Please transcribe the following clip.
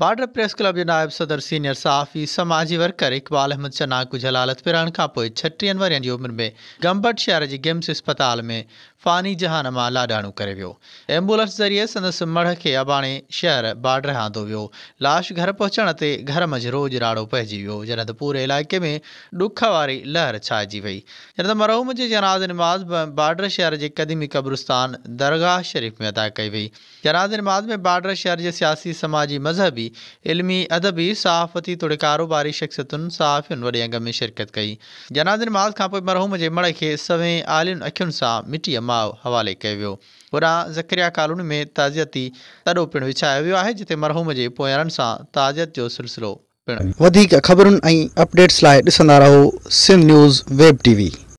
border press club के नायब सदर सीनियर सहाफ़ी समाजी वर्कर इक़बाल अहमद चना जलालत पिरण खां पोइ की उम्र में गम्बट शहर के गिम्स अस्पताल में फानी जहान मां लाॾाणूं करे वियो एम्बुलेंस ज़रिए संदसि मड़ खे अबाणे शहर बाड्र आंदो वियो लाश घर पहुचण ते घर मंझि रोज़ु राड़ो पइजी वियो जॾहिं त पूरे इलाइक़े में ॾुख वारी लहर छाइजी वई जॾहिं त मरहूम जे जनाज माज़ बि बाडर शहर जे क़दीमी क़ब्रुस्तान दरगाह शरीफ़ में अदा कई वई जनाज माज़ में बाडर शहर जे सियासी समाजी मज़हबी इलमी अदबी सहाफ़ती तोड़े कारोबारी शख़्सियतुनि साफ़ुनि वॾे अंग में शिरकत कई जनाज माज़ खां पोइ मरहूम जे मड़ खे सवें आलियुनि अखियुनि सां मिटीअ मिली हवाले कयो वियो होॾां ज़क्रिया कालुनि में ताज़ियती सॾो पिणु विछायो वियो आहे जिते मरहूम जे पोयारनि सां ताज़ियत जो सिलसिलो पिणु वधीक ख़बरुनि ऐं अपडेट्स लाइ ॾिसंदा रहो सिंध न्यूज़ वेब टीवी